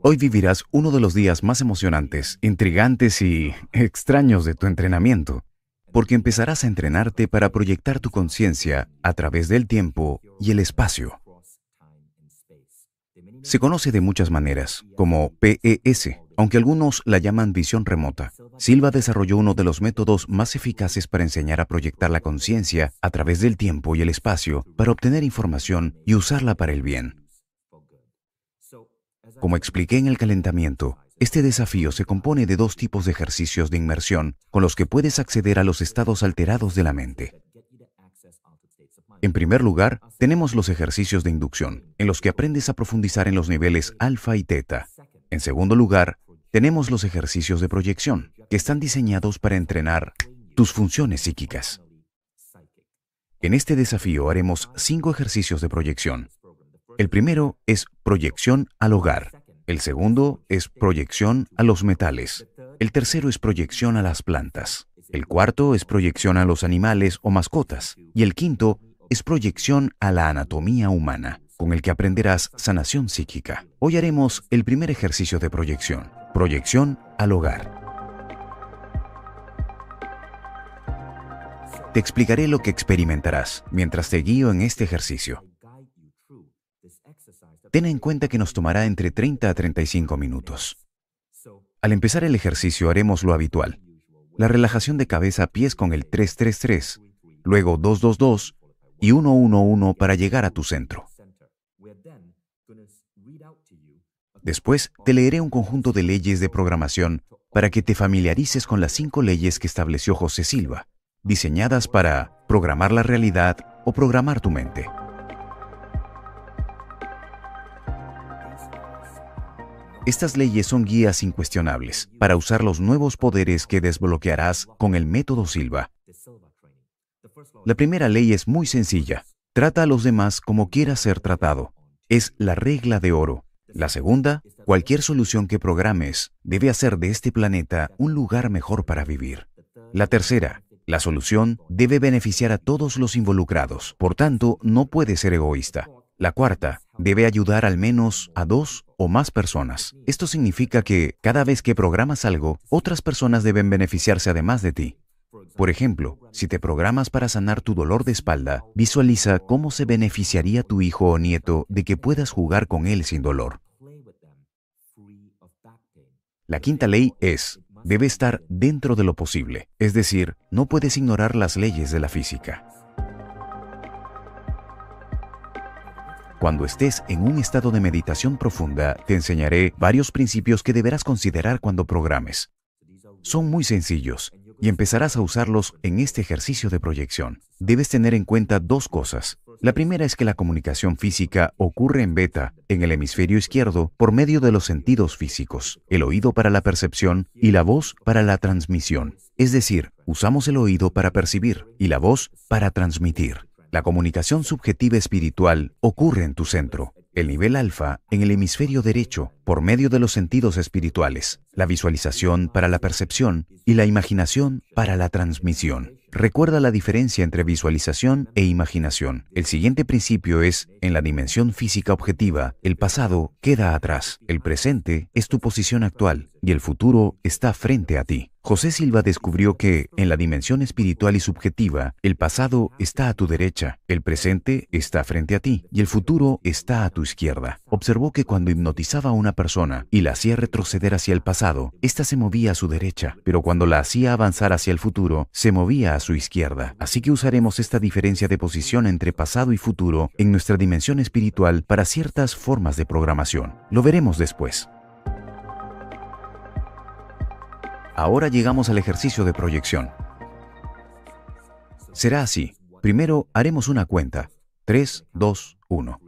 Hoy vivirás uno de los días más emocionantes, intrigantes y extraños de tu entrenamiento, porque empezarás a entrenarte para proyectar tu conciencia a través del tiempo y el espacio. Se conoce de muchas maneras, como PES, aunque algunos la llaman visión remota. Silva desarrolló uno de los métodos más eficaces para enseñar a proyectar la conciencia a través del tiempo y el espacio para obtener información y usarla para el bien. Como expliqué en el calentamiento, este desafío se compone de dos tipos de ejercicios de inmersión con los que puedes acceder a los estados alterados de la mente. En primer lugar, tenemos los ejercicios de inducción, en los que aprendes a profundizar en los niveles alfa y teta. En segundo lugar, tenemos los ejercicios de proyección, que están diseñados para entrenar tus funciones psíquicas. En este desafío haremos cinco ejercicios de proyección, el primero es proyección al hogar. El segundo es proyección a los metales. El tercero es proyección a las plantas. El cuarto es proyección a los animales o mascotas. Y el quinto es proyección a la anatomía humana, con el que aprenderás sanación psíquica. Hoy haremos el primer ejercicio de proyección, proyección al hogar. Te explicaré lo que experimentarás mientras te guío en este ejercicio ten en cuenta que nos tomará entre 30 a 35 minutos. Al empezar el ejercicio haremos lo habitual. La relajación de cabeza a pies con el 333, luego 222 y 111 para llegar a tu centro. Después te leeré un conjunto de leyes de programación para que te familiarices con las cinco leyes que estableció José Silva, diseñadas para programar la realidad o programar tu mente. Estas leyes son guías incuestionables para usar los nuevos poderes que desbloquearás con el método Silva. La primera ley es muy sencilla. Trata a los demás como quieras ser tratado. Es la regla de oro. La segunda, cualquier solución que programes debe hacer de este planeta un lugar mejor para vivir. La tercera, la solución debe beneficiar a todos los involucrados. Por tanto, no puede ser egoísta. La cuarta, debe ayudar al menos a dos o más personas. Esto significa que cada vez que programas algo, otras personas deben beneficiarse además de ti. Por ejemplo, si te programas para sanar tu dolor de espalda, visualiza cómo se beneficiaría tu hijo o nieto de que puedas jugar con él sin dolor. La quinta ley es, debe estar dentro de lo posible, es decir, no puedes ignorar las leyes de la física. Cuando estés en un estado de meditación profunda, te enseñaré varios principios que deberás considerar cuando programes. Son muy sencillos y empezarás a usarlos en este ejercicio de proyección. Debes tener en cuenta dos cosas. La primera es que la comunicación física ocurre en beta, en el hemisferio izquierdo, por medio de los sentidos físicos, el oído para la percepción y la voz para la transmisión. Es decir, usamos el oído para percibir y la voz para transmitir. La comunicación subjetiva espiritual ocurre en tu centro, el nivel alfa, en el hemisferio derecho, por medio de los sentidos espirituales, la visualización para la percepción y la imaginación para la transmisión. Recuerda la diferencia entre visualización e imaginación. El siguiente principio es, en la dimensión física objetiva, el pasado queda atrás, el presente es tu posición actual y el futuro está frente a ti. José Silva descubrió que, en la dimensión espiritual y subjetiva, el pasado está a tu derecha, el presente está frente a ti y el futuro está a tu izquierda. Observó que cuando hipnotizaba a una persona y la hacía retroceder hacia el pasado, ésta se movía a su derecha, pero cuando la hacía avanzar hacia el futuro, se movía a su izquierda. Así que usaremos esta diferencia de posición entre pasado y futuro en nuestra dimensión espiritual para ciertas formas de programación. Lo veremos después. Ahora llegamos al ejercicio de proyección. Será así. Primero haremos una cuenta. 3, 2, 1.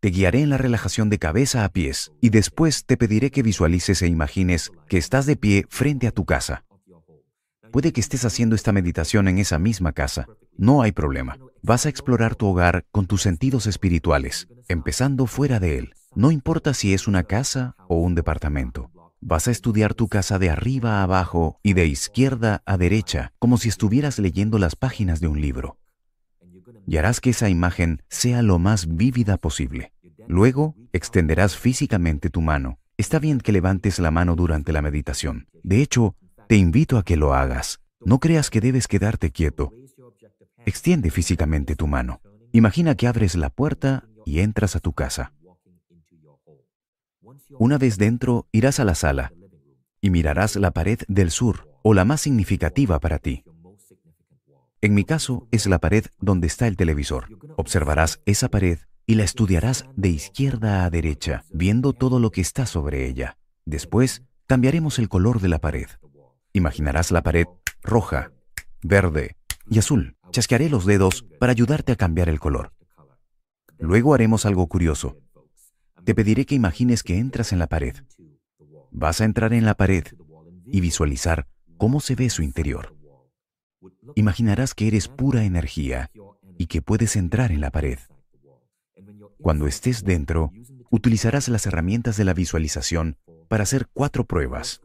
Te guiaré en la relajación de cabeza a pies y después te pediré que visualices e imagines que estás de pie frente a tu casa. Puede que estés haciendo esta meditación en esa misma casa. No hay problema. Vas a explorar tu hogar con tus sentidos espirituales, empezando fuera de él. No importa si es una casa o un departamento. Vas a estudiar tu casa de arriba a abajo y de izquierda a derecha, como si estuvieras leyendo las páginas de un libro. Y harás que esa imagen sea lo más vívida posible. Luego, extenderás físicamente tu mano. Está bien que levantes la mano durante la meditación. De hecho, te invito a que lo hagas. No creas que debes quedarte quieto. Extiende físicamente tu mano. Imagina que abres la puerta y entras a tu casa. Una vez dentro, irás a la sala y mirarás la pared del sur o la más significativa para ti. En mi caso, es la pared donde está el televisor. Observarás esa pared y la estudiarás de izquierda a derecha, viendo todo lo que está sobre ella. Después, cambiaremos el color de la pared. Imaginarás la pared roja, verde y azul. Chasquearé los dedos para ayudarte a cambiar el color. Luego haremos algo curioso te pediré que imagines que entras en la pared. Vas a entrar en la pared y visualizar cómo se ve su interior. Imaginarás que eres pura energía y que puedes entrar en la pared. Cuando estés dentro, utilizarás las herramientas de la visualización para hacer cuatro pruebas.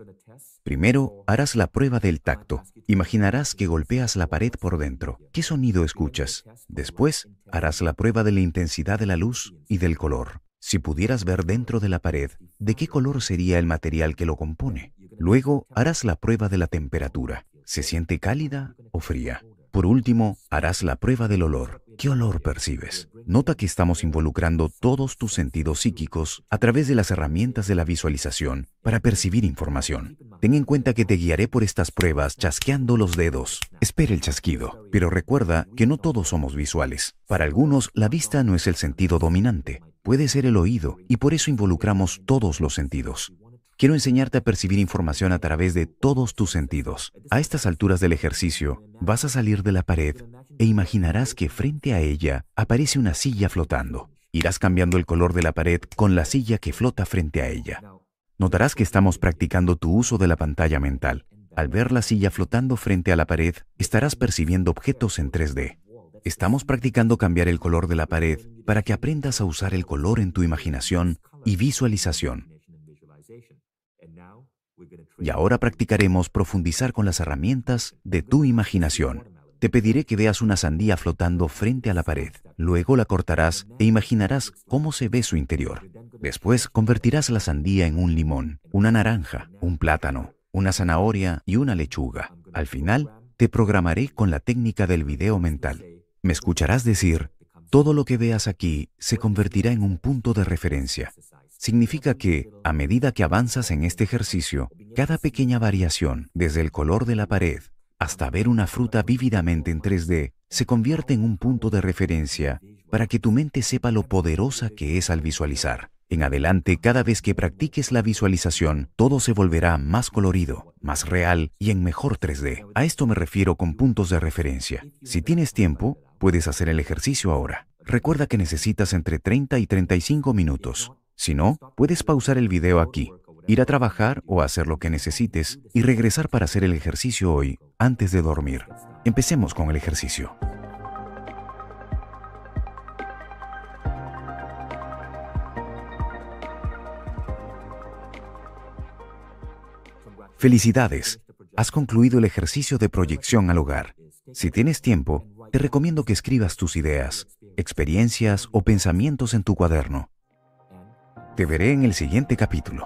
Primero, harás la prueba del tacto. Imaginarás que golpeas la pared por dentro. ¿Qué sonido escuchas? Después, harás la prueba de la intensidad de la luz y del color. Si pudieras ver dentro de la pared, ¿de qué color sería el material que lo compone? Luego harás la prueba de la temperatura. ¿Se siente cálida o fría? Por último, harás la prueba del olor. ¿Qué olor percibes? Nota que estamos involucrando todos tus sentidos psíquicos a través de las herramientas de la visualización para percibir información. Ten en cuenta que te guiaré por estas pruebas chasqueando los dedos. Espera el chasquido, pero recuerda que no todos somos visuales. Para algunos, la vista no es el sentido dominante puede ser el oído y por eso involucramos todos los sentidos. Quiero enseñarte a percibir información a través de todos tus sentidos. A estas alturas del ejercicio, vas a salir de la pared e imaginarás que frente a ella aparece una silla flotando. Irás cambiando el color de la pared con la silla que flota frente a ella. Notarás que estamos practicando tu uso de la pantalla mental. Al ver la silla flotando frente a la pared, estarás percibiendo objetos en 3D. Estamos practicando cambiar el color de la pared para que aprendas a usar el color en tu imaginación y visualización. Y ahora practicaremos profundizar con las herramientas de tu imaginación. Te pediré que veas una sandía flotando frente a la pared. Luego la cortarás e imaginarás cómo se ve su interior. Después convertirás la sandía en un limón, una naranja, un plátano, una zanahoria y una lechuga. Al final, te programaré con la técnica del video mental. Me escucharás decir, todo lo que veas aquí se convertirá en un punto de referencia. Significa que, a medida que avanzas en este ejercicio, cada pequeña variación, desde el color de la pared hasta ver una fruta vívidamente en 3D, se convierte en un punto de referencia para que tu mente sepa lo poderosa que es al visualizar. En adelante, cada vez que practiques la visualización, todo se volverá más colorido, más real y en mejor 3D. A esto me refiero con puntos de referencia. Si tienes tiempo, Puedes hacer el ejercicio ahora. Recuerda que necesitas entre 30 y 35 minutos. Si no, puedes pausar el video aquí, ir a trabajar o hacer lo que necesites y regresar para hacer el ejercicio hoy antes de dormir. Empecemos con el ejercicio. Felicidades, has concluido el ejercicio de proyección al hogar. Si tienes tiempo, te recomiendo que escribas tus ideas, experiencias o pensamientos en tu cuaderno. Te veré en el siguiente capítulo.